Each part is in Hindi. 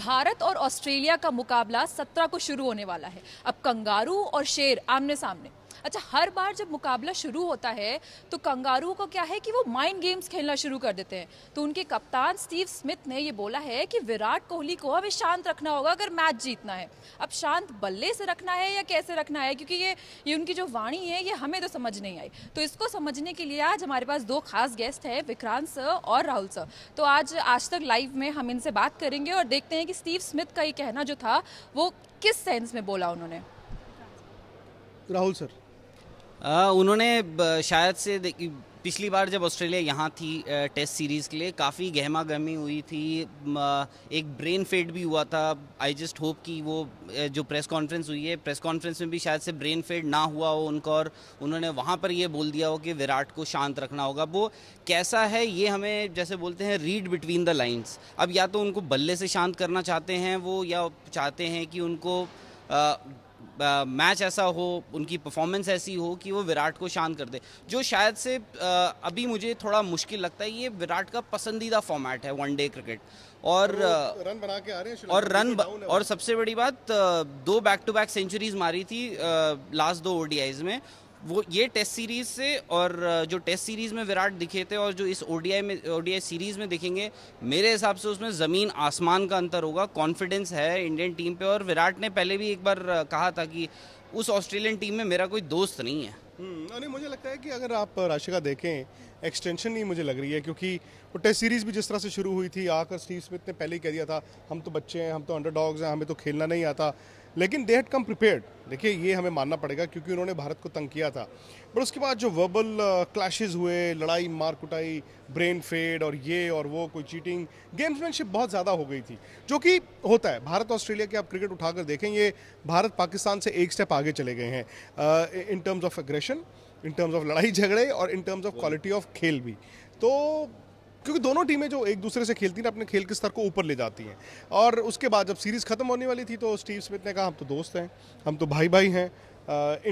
भारत और ऑस्ट्रेलिया का मुकाबला सत्रह को शुरू होने वाला है अब कंगारू और शेर आमने सामने अच्छा हर बार जब मुकाबला शुरू होता है तो कंगारू को क्या है कि वो माइंड गेम्स खेलना शुरू कर देते हैं तो उनके कप्तान स्टीव स्मिथ ने ये बोला है कि विराट कोहली को हमें शांत रखना होगा अगर मैच जीतना है अब शांत बल्ले से रखना है या कैसे रखना है क्योंकि ये ये उनकी जो वाणी है ये हमें तो समझ नहीं आई तो इसको समझने के लिए आज हमारे पास दो खास गेस्ट हैं विक्रांत सर और राहुल सर तो आज आज तक लाइव में हम इनसे बात करेंगे और देखते हैं कि स्टीव स्मिथ का ये कहना जो था वो किस सेंस में बोला उन्होंने राहुल सर आ, उन्होंने शायद से पिछली बार जब ऑस्ट्रेलिया यहाँ थी टेस्ट सीरीज़ के लिए काफ़ी गहमा गहमी हुई थी एक ब्रेन फेड भी हुआ था आई जस्ट होप कि वो जो प्रेस कॉन्फ्रेंस हुई है प्रेस कॉन्फ्रेंस में भी शायद से ब्रेन फेड ना हुआ हो उनका और उन्होंने वहाँ पर ये बोल दिया हो कि विराट को शांत रखना होगा वो कैसा है ये हमें जैसे बोलते हैं रीड बिटवीन द लाइन्स अब या तो उनको बल्ले से शांत करना चाहते हैं वो या चाहते हैं कि उनको आ, मैच ऐसा हो उनकी परफॉर्मेंस ऐसी हो कि वो विराट को शांत कर दे जो शायद से अभी मुझे थोड़ा मुश्किल लगता है ये विराट का पसंदीदा फॉर्मेट है वनडे क्रिकेट और तो रन बना के आ रहे हैं और रन और सबसे बड़ी बात दो बैक टू बैक सेंचुरीज मारी थी लास्ट दो ओडीआईज में वो ये टेस्ट सीरीज से और जो टेस्ट सीरीज में विराट दिखे थे और जो इस ओडीआई में ओडीआई सीरीज में दिखेंगे मेरे हिसाब से उसमें ज़मीन आसमान का अंतर होगा कॉन्फिडेंस है इंडियन टीम पे और विराट ने पहले भी एक बार कहा था कि उस ऑस्ट्रेलियन टीम में मेरा कोई दोस्त नहीं है हम्म, नहीं मुझे लगता है कि अगर आप राशिका देखें एक्सटेंशन ही मुझे लग रही है क्योंकि वो टेस्ट सीरीज़ भी जिस तरह से शुरू हुई थी आकर स्टीव स्मिथ ने पहले ही कह दिया था हम तो बच्चे हैं हम तो अंडर हैं हमें तो खेलना नहीं आता लेकिन दे हैड कम प्रिपेयर्ड देखिए ये हमें मानना पड़ेगा क्योंकि उन्होंने भारत को तंग किया था बट उसके बाद जो वर्बल क्लैशेज uh, हुए लड़ाई मार कुटाई ब्रेन फेड और ये और वो कोई चीटिंग गेम्समैनशिप बहुत ज़्यादा हो गई थी जो कि होता है भारत ऑस्ट्रेलिया के आप क्रिकेट उठाकर देखें ये भारत पाकिस्तान से एक स्टेप आगे चले गए हैं in terms of aggression in terms of लड़ाई झगड़े और in terms of quality of खेल भी तो क्योंकि दोनों टीमें जो एक दूसरे से खेलती हैं अपने खेल के स्तर को ऊपर ले जाती हैं और उसके बाद जब सीरीज़ ख़त्म होने वाली थी तो स्टीव स्मिथ ने कहा हम तो दोस्त हैं हम तो भाई भाई हैं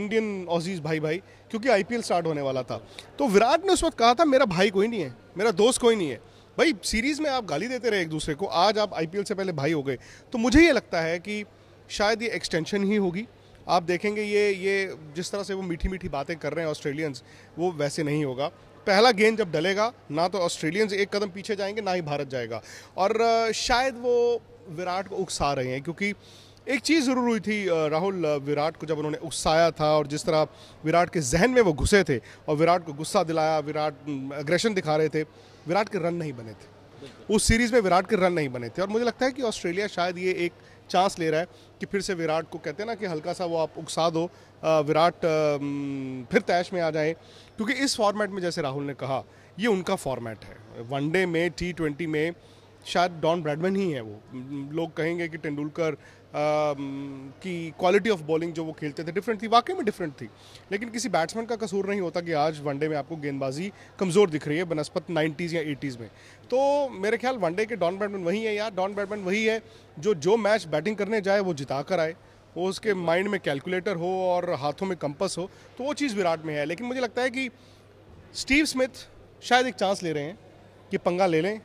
इंडियन ऑजीज़ भाई भाई क्योंकि आई स्टार्ट होने वाला था तो विराट ने उस वक्त कहा था मेरा भाई कोई नहीं है मेरा दोस्त कोई नहीं है भाई सीरीज़ में आप गाली देते रहे एक दूसरे को आज आप आई से पहले भाई हो गए तो मुझे ये लगता है कि शायद ये एक्सटेंशन ही होगी आप देखेंगे ये ये जिस तरह से वो मीठी मीठी बातें कर रहे हैं ऑस्ट्रेलियंस वो वैसे नहीं होगा पहला गेंद जब डलेगा ना तो ऑस्ट्रेलियंस एक कदम पीछे जाएंगे ना ही भारत जाएगा और शायद वो विराट को उकसा रहे हैं क्योंकि एक चीज़ ज़रूर हुई थी राहुल विराट को जब उन्होंने उकसाया था और जिस तरह विराट के जहन में वो घुसे थे और विराट को गुस्सा दिलाया विराट अग्रेशन दिखा रहे थे विराट के रन नहीं बने थे उस सीरीज़ में विराट के रन नहीं बने थे और मुझे लगता है कि ऑस्ट्रेलिया शायद ये एक चांस ले रहा है कि फिर से विराट को कहते हैं ना कि हल्का सा वो आप उकसा दो विराट फिर तैश में आ जाए क्योंकि इस फॉर्मेट में जैसे राहुल ने कहा ये उनका फॉर्मेट है वनडे में टी ट्वेंटी में शायद डॉन ब्रैडमैन ही है वो लोग कहेंगे कि तेंदुलकर की क्वालिटी ऑफ बॉलिंग जो वो खेलते थे डिफरेंट थी वाकई में डिफरेंट थी लेकिन किसी बैट्समैन का कसूर नहीं होता कि आज वनडे में आपको गेंदबाजी कमज़ोर दिख रही है बनस्पत 90s या 80s में तो मेरे ख्याल वनडे के डॉन ब्रैडमैन वही है यार डॉन ब्रैडमैन वही है जो जो मैच बैटिंग करने जाए वो जिता कर आए वो उसके माइंड में कैलकुलेटर हो और हाथों में कंपस हो तो वो चीज़ विराट में है लेकिन मुझे लगता है कि स्टीव स्मिथ शायद एक चांस ले रहे हैं कि पंगा ले लें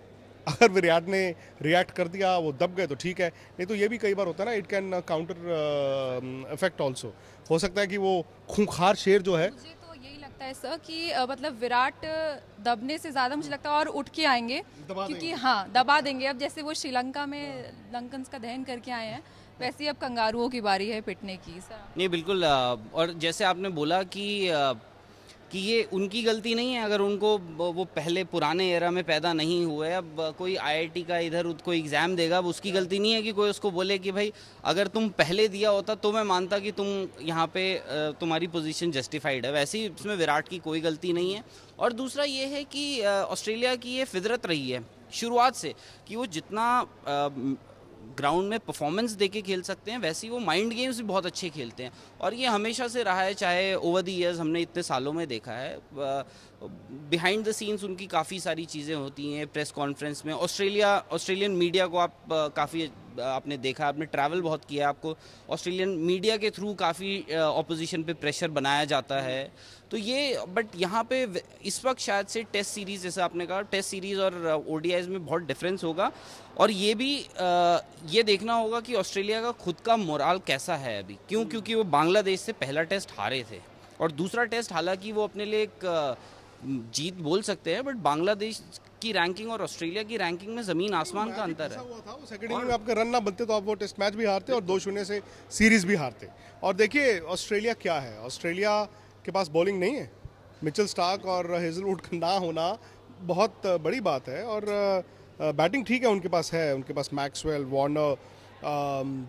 अगर विराट ने रिएक्ट कर दिया वो दब गए तो ठीक है नहीं तो ये भी कई बार होता है ना it can counter effect also हो सकता है कि वो खूंखार शेर जो है मुझे तो यही लगता है सर कि uh, मतलब विराट uh, दबने से ज़्यादा मुझे लगता है और उठ के आएंगे क्योंकि हाँ दबा देंगे अब जैसे वो श्रीलंका में लंकन का दहन करके आए हैं वैसे ही अब कंगारुओं की बारी है पिटने की सर नहीं बिल्कुल uh, और जैसे आपने बोला कि कि ये उनकी गलती नहीं है अगर उनको वो पहले पुराने एरा में पैदा नहीं हुए अब कोई आईआईटी का इधर कोई एग्ज़ाम देगा अब उसकी गलती नहीं है कि कोई उसको बोले कि भाई अगर तुम पहले दिया होता तो मैं मानता कि तुम यहाँ पे तुम्हारी पोजीशन जस्टिफाइड है वैसे ही इसमें विराट की कोई गलती नहीं है और दूसरा ये है कि ऑस्ट्रेलिया की ये फितरत रही है शुरुआत से कि वो जितना ग्राउंड में परफॉर्मेंस देके खेल सकते हैं वैसे ही वो माइंड गेम्स भी बहुत अच्छे खेलते हैं और ये हमेशा से रहा है चाहे ओवर द ईयर्स हमने इतने सालों में देखा है बिहाइंड द सीन्स उनकी काफ़ी सारी चीज़ें होती हैं प्रेस कॉन्फ्रेंस में ऑस्ट्रेलिया ऑस्ट्रेलियन मीडिया को आप काफ़ी आपने देखा आपने ट्रैवल बहुत किया आपको ऑस्ट्रेलियन मीडिया के थ्रू काफ़ी ऑपोजिशन पे प्रेशर बनाया जाता है तो ये बट यहाँ पे इस वक्त शायद से टेस्ट सीरीज़ जैसे आपने कहा टेस्ट सीरीज़ और ओ में बहुत डिफरेंस होगा और ये भी आ, ये देखना होगा कि ऑस्ट्रेलिया का खुद का मोराल कैसा है अभी क्यों क्योंकि वो बांग्लादेश से पहला टेस्ट हारे थे और दूसरा टेस्ट हालांकि वो अपने लिए एक जीत बोल सकते हैं बट बांग्लादेश की रैंकिंग और ऑस्ट्रेलिया की रैंकिंग में जमीन आसमान का अंतर है सेकंड इनिंग में आपका रन ना बनते तो आप वो टेस्ट मैच भी हारते और दो शून्य से सीरीज भी हारते और देखिए ऑस्ट्रेलिया क्या है ऑस्ट्रेलिया के पास बॉलिंग नहीं है मिचल स्टार्क और हेजलवुड का ना होना बहुत बड़ी बात है और बैटिंग ठीक है उनके पास है उनके पास मैक्सवेल वार्नर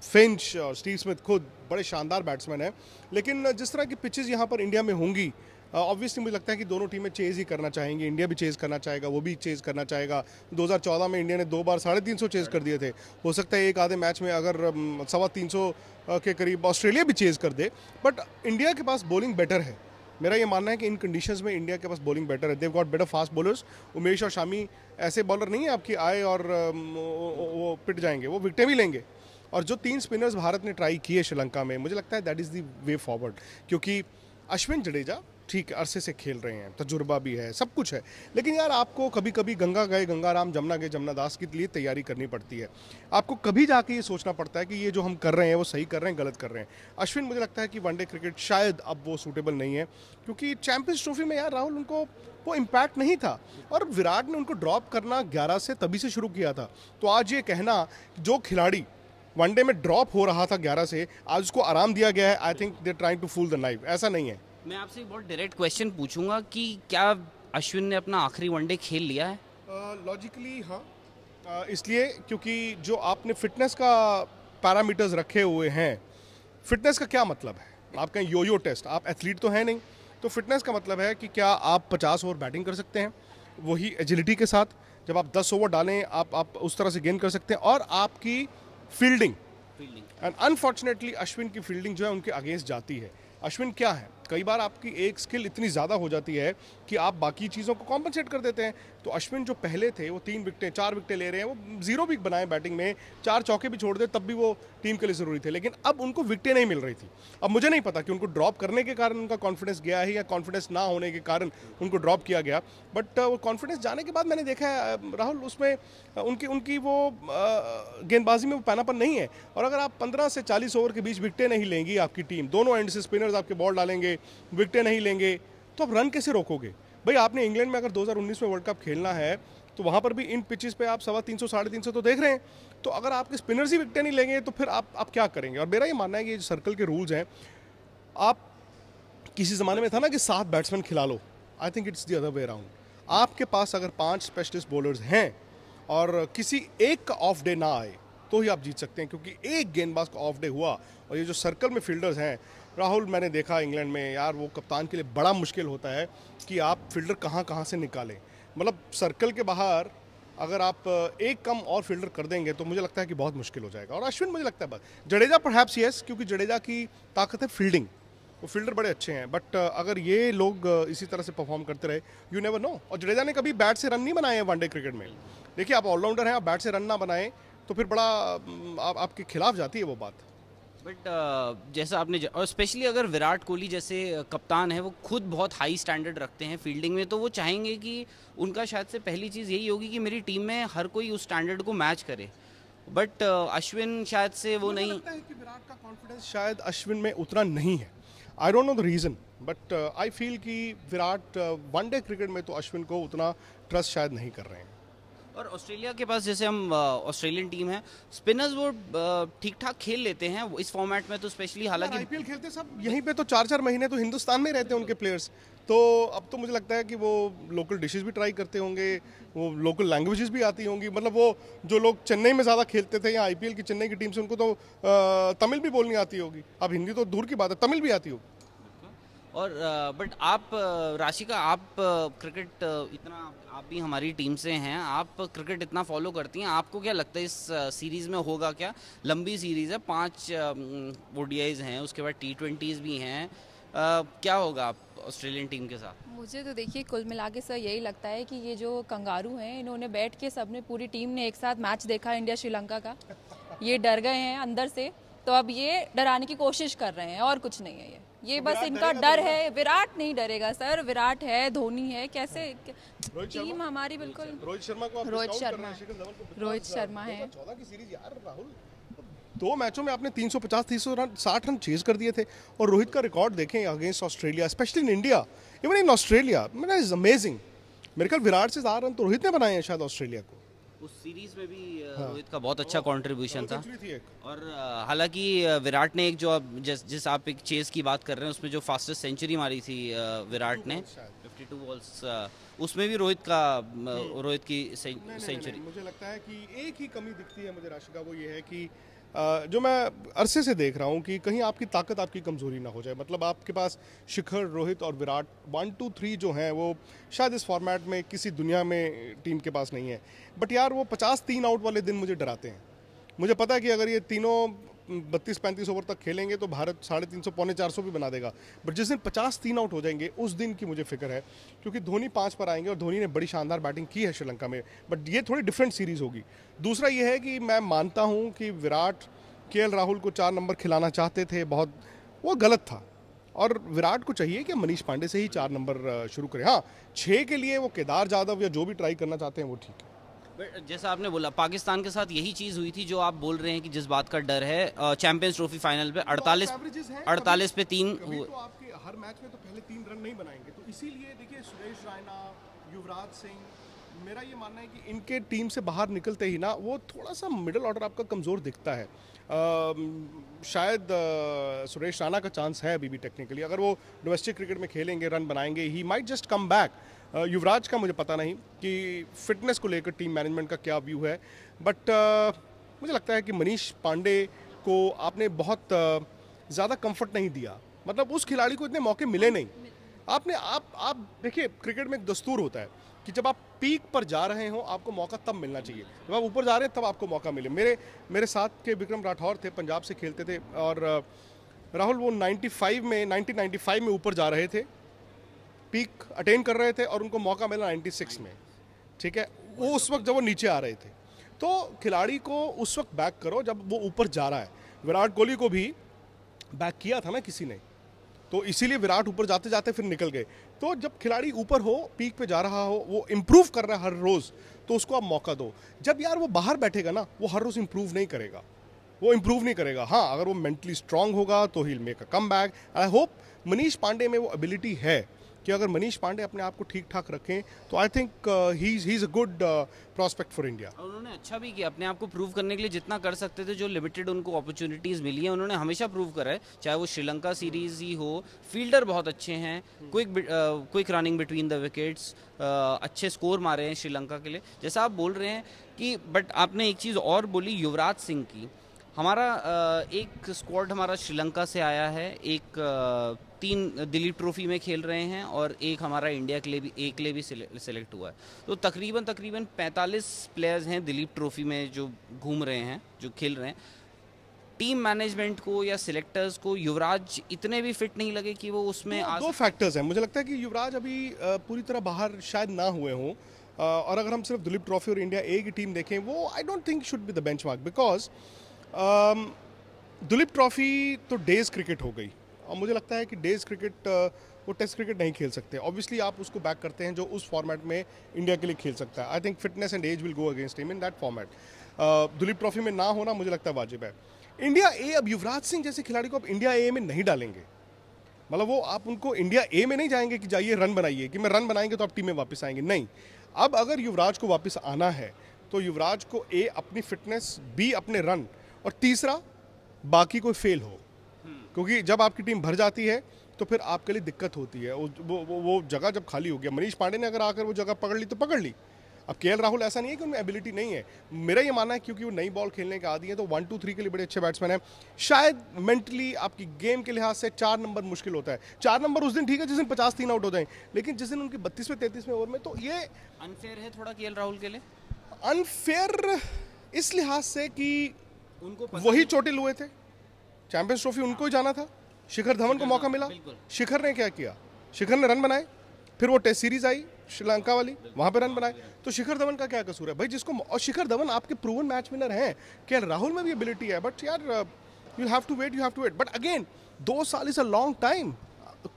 फिंच और स्टीव स्मिथ खुद बड़े शानदार बैट्समैन हैं लेकिन जिस तरह की पिचेस यहाँ पर इंडिया में होंगी ऑब्वियसली uh, मुझे लगता है कि दोनों टीमें चेज़ ही करना चाहेंगी इंडिया भी चेज़ करना चाहेगा वो भी चेज़ करना चाहेगा 2014 में इंडिया ने दो बार साढ़े तीन सौ चेज़ कर दिए थे हो सकता है एक आधे मैच में अगर um, सवा तीन सौ uh, के करीब ऑस्ट्रेलिया भी चेज़ कर दे बट इंडिया के पास बॉलिंग बेटर है मेरा ये मानना है कि इन कंडीशंस में इंडिया के पास बॉलिंग बेटर है they've got better fast bowlers Umesh और शामी ऐसे बॉलर नहीं है आपकी आए और um, वो पिट जाएंगे वो विकटें भी लेंगे और जो तीन स्पिनर्स भारत ने ट्राई किए श्रीलंका में मुझे लगता है that is the way forward क्योंकि अश्विन जडेजा ठीक अरसे से खेल रहे हैं तजुर्बा भी है सब कुछ है लेकिन यार आपको कभी कभी गंगा गए गंगाराम जमुना गए जमुना दास के लिए तैयारी करनी पड़ती है आपको कभी जाके ये सोचना पड़ता है कि ये जो हम कर रहे हैं वो सही कर रहे हैं गलत कर रहे हैं अश्विन मुझे लगता है कि वनडे क्रिकेट शायद अब वो सूटेबल नहीं है क्योंकि चैंपियंस ट्रॉफी में यार राहुल उनको वो इम्पैक्ट नहीं था और विराट ने उनको ड्रॉप करना ग्यारह से तभी से शुरू किया था तो आज ये कहना जो खिलाड़ी वनडे में ड्रॉप हो रहा था ग्यारह से आज उसको आराम दिया गया है I think they trying to fool the knife ऐसा नहीं है मैं आपसे एक बहुत डायरेक्ट क्वेश्चन पूछूंगा कि क्या अश्विन ने अपना आखिरी वनडे खेल लिया है लॉजिकली uh, हाँ uh, इसलिए क्योंकि जो आपने फिटनेस का पैरामीटर्स रखे हुए हैं फिटनेस का क्या मतलब है आप कहें यो यो टेस्ट आप एथलीट तो हैं नहीं तो फिटनेस का मतलब है कि क्या आप 50 ओवर बैटिंग कर सकते हैं वही एजिलिटी के साथ जब आप 10 ओवर डालें आप आप उस तरह से गेन कर सकते हैं और आपकी फील्डिंग एंड अनफॉर्चुनेटली अश्विन की फील्डिंग जो है उनके अगेंस्ट जाती है अश्विन क्या है कई बार आपकी एक स्किल इतनी ज़्यादा हो जाती है कि आप बाकी चीज़ों को कॉम्पनसेट कर देते हैं तो अश्विन जो पहले थे वो तीन विकटें चार विकटें ले रहे हैं वो जीरो भी बनाए बैटिंग में चार चौके भी छोड़ दे तब भी वो टीम के लिए ज़रूरी थे लेकिन अब उनको विकटें नहीं मिल रही थी अब मुझे नहीं पता कि उनको ड्रॉप करने के कारण उनका कॉन्फिडेंस गया है या कॉन्फिडेंस ना होने के कारण उनको ड्रॉप किया गया बट वो कॉन्फिडेंस जाने के बाद मैंने देखा है राहुल उसमें उनकी उनकी वो गेंदबाजी में वो पैनापन नहीं है और अगर आप पंद्रह से चालीस ओवर के बीच विकटें नहीं लेंगी आपकी टीम दोनों एंड से स्पिनर्स आपके बॉल डालेंगे विकटें नहीं लेंगे तो आप रन कैसे रोकोगे भाई आपने इंग्लैंड में अगर 2019 में वर्ल्ड कप खेलना है तो वहाँ पर भी इन पिचेस पे आप सवा तीन सौ साढ़े तीन सौ तो देख रहे हैं तो अगर आपके स्पिनर्स ही विकटें नहीं लेंगे तो फिर आप आप क्या करेंगे और मेरा ये मानना है कि ये सर्कल के रूल्स हैं आप किसी ज़माने में था ना कि सात बैट्समैन खिला लो I think it's the other way around आपके पास अगर पाँच स्पेशलिस्ट बॉलर्स हैं और किसी एक का ऑफ डे ना आए तो ही आप जीत सकते हैं क्योंकि एक गेंदबाज का ऑफ डे हुआ और ये जो सर्कल में फील्डर्स हैं राहुल मैंने देखा इंग्लैंड में यार वो कप्तान के लिए बड़ा मुश्किल होता है कि आप फील्डर कहाँ कहाँ से निकालें मतलब सर्कल के बाहर अगर आप एक कम और फील्डर कर देंगे तो मुझे लगता है कि बहुत मुश्किल हो जाएगा और अश्विन मुझे लगता है बस जडेजा पर हैप्स यस क्योंकि जडेजा की ताकत है फील्डिंग वो फील्डर बड़े अच्छे हैं बट अगर ये लोग इसी तरह से परफॉर्म करते रहे यू नेवर नो और जडेजा ने कभी बैट से रन नहीं बनाए हैं वनडे क्रिकेट में देखिए आप ऑलराउंडर हैं आप बैट से रन ना बनाएं तो फिर बड़ा आप, आपके खिलाफ जाती है वो बात बट uh, जैसा आपने ज... और स्पेशली अगर विराट कोहली जैसे कप्तान है वो खुद बहुत हाई स्टैंडर्ड रखते हैं फील्डिंग में तो वो चाहेंगे कि उनका शायद से पहली चीज़ यही होगी कि मेरी टीम में हर कोई उस स्टैंडर्ड को मैच करे बट uh, अश्विन शायद से वो नहीं लगता है कि विराट का कॉन्फिडेंस शायद अश्विन में उतना नहीं है I don't know the reason but I feel कि विराट वनडे uh, क्रिकेट में तो अश्विन को उतना ट्रस्ट शायद नहीं कर रहे हैं और ऑस्ट्रेलिया के पास जैसे हम ऑस्ट्रेलियन टीम है स्पिनर्स वो ठीक ठाक खेल लेते हैं इस फॉर्मेट में तो स्पेशली हालांकि आईपीएल खेलते सब यहीं पे तो चार चार महीने तो हिंदुस्तान में रहते हैं उनके प्लेयर्स तो अब तो मुझे लगता है कि वो लोकल डिशेस भी ट्राई करते होंगे वो लोकल लैंग्वेजेस भी आती होंगी मतलब वो जो लोग चेन्नई में ज़्यादा खेलते थे या आईपीएल की चेन्नई की टीम से उनको तो तमिल भी बोलनी आती होगी अब हिंदी तो दूर की बात है तमिल भी आती होगी और बट आप राशिका आप क्रिकेट इतना आप भी हमारी टीम से हैं आप क्रिकेट इतना फॉलो करती हैं आपको क्या लगता है इस सीरीज़ में होगा क्या लंबी सीरीज़ है पांच ओडीआईज हैं उसके बाद टी ट्वेंटीज़ भी हैं क्या होगा आप ऑस्ट्रेलियन टीम के साथ मुझे तो देखिए कुल मिला के सर यही लगता है कि ये जो कंगारू हैं इन्होंने बैठ के सबने पूरी टीम ने एक साथ मैच देखा इंडिया श्रीलंका का ये डर गए हैं अंदर से तो अब ये डराने की कोशिश कर रहे हैं और कुछ नहीं है ये ये बस इनका डर तो है विराट नहीं डरेगा सर विराट है धोनी है कैसे हाँ। टीम हमारी बिल्कुल रोहित शर्मा को रोहित शर्मा रोहित तो शर्मा है तो दो मैचों में आपने 350 300 रन साठ रन चेज कर दिए थे और रोहित का रिकॉर्ड देखें against Australia specially in India even in Australia man is amazing मेरे ख्याल विराट से ज्यादा रन तो रोहित ने बनाए हैं शायद ऑस्ट्रेलिया को उस सीरीज में भी हाँ। रोहित का बहुत अच्छा कंट्रीब्यूशन हाँ, हाँ, था और हालांकि विराट ने एक जो आप जिस जिस आप एक चेस की बात कर रहे हैं उसमें जो फास्टेस्ट सेंचुरी मारी थी विराट ने 52 बॉल्स उसमें भी रोहित का रोहित की सेंचुरी मुझे लगता है कि एक ही कमी दिखती है मुझे राशिका वो ये है कि जो मैं अरसे से देख रहा हूँ कि कहीं आपकी ताकत आपकी कमज़ोरी ना हो जाए मतलब आपके पास शिखर रोहित और विराट वन टू थ्री जो हैं वो शायद इस फॉर्मेट में किसी दुनिया में टीम के पास नहीं है बट यार वो पचास तीन आउट वाले दिन मुझे डराते हैं मुझे पता है कि अगर ये तीनों बत्तीस पैंतीस ओवर तक खेलेंगे तो भारत साढ़े तीन सौ पौने चार सौ भी बना देगा बट जिस दिन पचास तीन आउट हो जाएंगे उस दिन की मुझे फिक्र है क्योंकि धोनी पाँच पर आएंगे और धोनी ने बड़ी शानदार बैटिंग की है श्रीलंका में बट ये थोड़ी डिफरेंट सीरीज़ होगी दूसरा ये है कि मैं मानता हूँ कि विराट के राहुल को चार नंबर खिलाना चाहते थे बहुत वो गलत था और विराट को चाहिए कि मनीष पांडे से ही चार नंबर शुरू करें हाँ छः के लिए वो केदार यादव या जो भी ट्राई करना चाहते हैं वो ठीक है जैसा आपने बोला पाकिस्तान के साथ यही चीज हुई थी जो आप बोल रहे हैं कि जिस बात का डर है चैंपियंस ट्रॉफी फाइनल पे 48 48 तो पे तीन हुए तो आपके हर मैच में तो पहले तीन रन नहीं बनाएंगे तो इसीलिए देखिए सुरेश रायना युवराज सिंह मेरा ये मानना है कि इनके टीम से बाहर निकलते ही ना वो थोड़ा सा मिडिल ऑर्डर आपका कमज़ोर दिखता है आ, शायद आ, सुरेश राणा का चांस है अभी भी टेक्निकली अगर वो डोमेस्टिक क्रिकेट में खेलेंगे रन बनाएंगे he might just come back Yuvraj का मुझे पता नहीं कि फिटनेस को लेकर टीम मैनेजमेंट का क्या व्यू है बट मुझे लगता है कि मनीष पांडे को आपने बहुत ज़्यादा कंफर्ट नहीं दिया मतलब उस खिलाड़ी को इतने मौके मिले नहीं आपने आप आप देखिए क्रिकेट में एक दस्तूर होता है कि जब आप पीक पर जा रहे हो आपको मौका तब मिलना चाहिए जब आप ऊपर जा रहे हैं तब आपको मौका मिले मेरे मेरे साथ के विक्रम राठौर थे पंजाब से खेलते थे और राहुल वो 95 में 1995 में ऊपर जा रहे थे पीक अटेन कर रहे थे और उनको मौका मिला 96 में ठीक है वो उस वक्त जब वो नीचे आ रहे थे तो खिलाड़ी को उस वक्त बैक करो जब वो ऊपर जा रहा है विराट कोहली को भी बैक किया था ना किसी ने तो इसीलिए विराट ऊपर जाते जाते फिर निकल गए तो जब खिलाड़ी ऊपर हो पीक पे जा रहा हो वो इम्प्रूव कर रहा है हर रोज़ तो उसको आप मौका दो जब यार वो बाहर बैठेगा ना वो हर रोज़ इम्प्रूव नहीं करेगा वो इम्प्रूव नहीं करेगा हाँ अगर वो मेंटली स्ट्रांग होगा तो he make a come back I hope Manish Pandey में वो एबिलिटी है कि अगर मनीष पांडे अपने आप को ठीक ठाक रखें तो I think he is a good prospect for India उन्होंने अच्छा भी किया अपने आप को प्रूव करने के लिए जितना कर सकते थे जो लिमिटेड उनको अपॉर्चुनिटीज़ मिली है उन्होंने हमेशा प्रूव करा है चाहे वो श्रीलंका सीरीज़ ही हो फील्डर बहुत अच्छे हैं quick quick running between the wickets अच्छे स्कोर मारे हैं श्रीलंका के लिए जैसा आप बोल रहे हैं कि बट आपने एक चीज़ और बोली युवराज सिंह की हमारा एक स्क्वाड हमारा श्रीलंका से आया है एक तीन दिलीप ट्रॉफी में खेल रहे हैं और एक हमारा इंडिया के लिए भी एक लिए भी सिलेक्ट हुआ है तो तकरीबन तकरीबन 45 प्लेयर्स हैं दिलीप ट्रॉफी में जो घूम रहे हैं जो खेल रहे हैं टीम मैनेजमेंट को या सिलेक्टर्स को युवराज इतने भी फिट नहीं लगे कि वो उसमें दो, दो फैक्टर्स हैं मुझे लगता है कि युवराज अभी पूरी तरह बाहर शायद ना हुए हों और अगर हम सिर्फ दिलीप ट्रॉफी और इंडिया ए की टीम देखें वो I don't think should be the benchmark because Duleep um, trophy तो डेज क्रिकेट हो गई और मुझे लगता है कि डेज क्रिकेट uh, वो टेस्ट क्रिकेट नहीं खेल सकते ऑब्वियसली आप उसको बैक करते हैं जो उस फॉर्मेट में इंडिया के लिए खेल सकता है I think fitness and age will go against him in that format Duleep trophy में ना होना मुझे लगता है वाजिब है इंडिया ए अब युवराज सिंह जैसे खिलाड़ी को आप इंडिया ए में नहीं डालेंगे मतलब वो आप उनको इंडिया ए में नहीं जाएंगे कि जाइए रन बनाइए कि मैं रन बनाएंगे तो आप टीम में वापस आएंगे नहीं अब अगर युवराज को वापस आना है तो युवराज को ए अपनी फिटनेस बी अपने रन और तीसरा बाकी कोई फेल हो क्योंकि जब आपकी टीम भर जाती है तो फिर आपके लिए दिक्कत होती है वो वो, वो जगह जब खाली हो गया मनीष पांडे ने अगर आकर वो जगह पकड़ ली तो पकड़ ली अब के राहुल ऐसा नहीं है कि उनमें एबिलिटी नहीं है मेरा ये मानना है क्योंकि वो नई बॉल खेलने के आदि है तो वन टू थ्री के लिए बड़े अच्छे बैट्समैन हैं शायद मेंटली आपकी गेम के लिहाज से चार नंबर मुश्किल होता है चार नंबर उस दिन ठीक है जिस दिन पचास तीन आउट हो जाए लेकिन जिस दिन उनकी बत्तीसवें तैतीसवें ओवर में तो ये अनफेयर है थोड़ा के राहुल के लिए अनफेयर इस लिहाज से कि उनको वही चोटिल हुए थे चैंपियंस ट्रॉफी उनको ही जाना था शिखर धवन को मौका मिला शिखर ने क्या किया शिखर ने रन बनाए फिर वो टेस्ट सीरीज आई श्रीलंका वाली वहां पे रन बनाए तो शिखर धवन का क्या कसूर है भाई जिसको और शिखर धवन आपके प्रूवन मैच विनर हैं क्या राहुल में भी एबिलिटी है बट यार you have to wait you have to wait but again दो साल इज़ अ लॉन्ग टाइम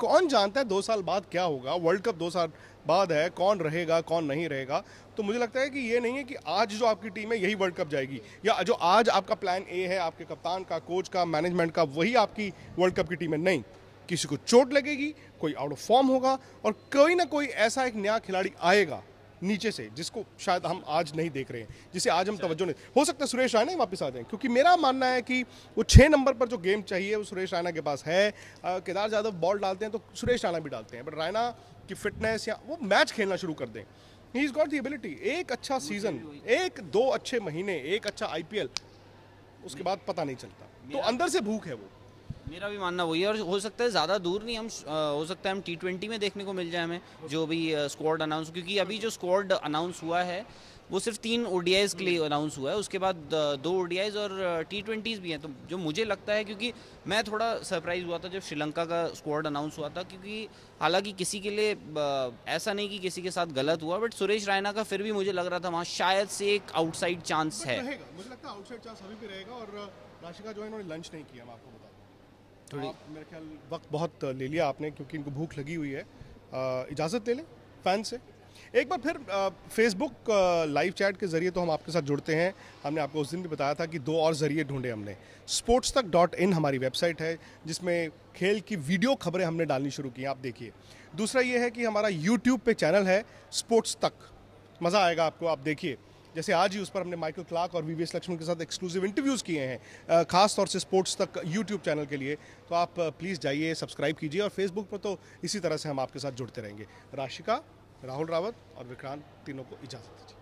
कौन जानता है दो साल बाद क्या होगा वर्ल्ड कप दो साल बाद है कौन रहेगा कौन नहीं रहेगा तो मुझे लगता है कि ये नहीं है कि आज जो आपकी टीम है यही वर्ल्ड कप जाएगी या जो आज आपका प्लान ए है आपके कप्तान का कोच का मैनेजमेंट का वही आपकी वर्ल्ड कप की टीम है नहीं किसी को चोट लगेगी कोई आउट ऑफ फॉर्म होगा और कोई ना कोई ऐसा एक नया खिलाड़ी आएगा नीचे से जिसको शायद हम आज नहीं देख रहे हैं जिसे आज हम अच्छा। तवज्जो नहीं हो सकता सुरेश रायना ही वापस आ जाए क्योंकि मेरा मानना है कि वो छः नंबर पर जो गेम चाहिए वो सुरेश रायना के पास है केदार यादव बॉल डालते हैं तो सुरेश रायना भी डालते हैं बट रायना कि फिटनेस या वो मैच खेलना शुरू कर दें he is got the ability एक अच्छा सीजन एक दो अच्छे महीने एक अच्छा आईपीएल उसके बाद पता नहीं चलता तो अंदर से भूख है वो मेरा भी मानना वही है और हो सकता है ज़्यादा दूर नहीं हम हो सकता है हम टी ट्वेंटी में देखने को मिल जाए हमें जो भी स्क्वाड अनाउंस क्योंकि अभी जो स्क्वाड अनाउंस हुआ है वो सिर्फ तीन ओ के लिए अनाउंस हुआ है उसके बाद दो ओ और टी ट्वेंटीज़ भी हैं तो जो मुझे लगता है क्योंकि मैं थोड़ा सरप्राइज हुआ था जब श्रीलंका का स्क्वाड अनाउंस हुआ था क्योंकि हालांकि किसी के लिए ऐसा नहीं कि किसी के साथ गलत हुआ बट सुरेश रायना का फिर भी मुझे लग रहा था वहाँ शायद से एक आउटसाइड चांस है मुझे लगता है आउटसाइड चांस अभी भी रहेगा और राशिका जो है इन्होंने लंच नहीं किया मैं आपको थोड़ी मेरे ख्याल वक्त बहुत ले लिया आपने क्योंकि इनको भूख लगी हुई है इजाज़त ले लें फ़ैन से एक बार फिर फेसबुक लाइव चैट के ज़रिए तो हम आपके साथ जुड़ते हैं हमने आपको उस दिन भी बताया था कि दो और ज़रिए ढूंढे हमने स्पोर्ट्स तक डॉट इन हमारी वेबसाइट है जिसमें खेल की वीडियो खबरें हमने डालनी शुरू की आप देखिए दूसरा ये है कि हमारा यूट्यूब पे चैनल है स्पोर्ट्स तक मज़ा आएगा आपको आप देखिए जैसे आज ही उस पर हमने माइकल क्लार्क और वीवीएस लक्ष्मण के साथ एक्सक्लूसिव इंटरव्यूज़ किए हैं खास तौर से स्पोर्ट्स तक यूट्यूब चैनल के लिए तो आप प्लीज़ जाइए सब्सक्राइब कीजिए और फेसबुक पर तो इसी तरह से हम आपके साथ जुड़ते रहेंगे राशिका राहुल रावत और विक्रांत तीनों को इजाज़त दीजिए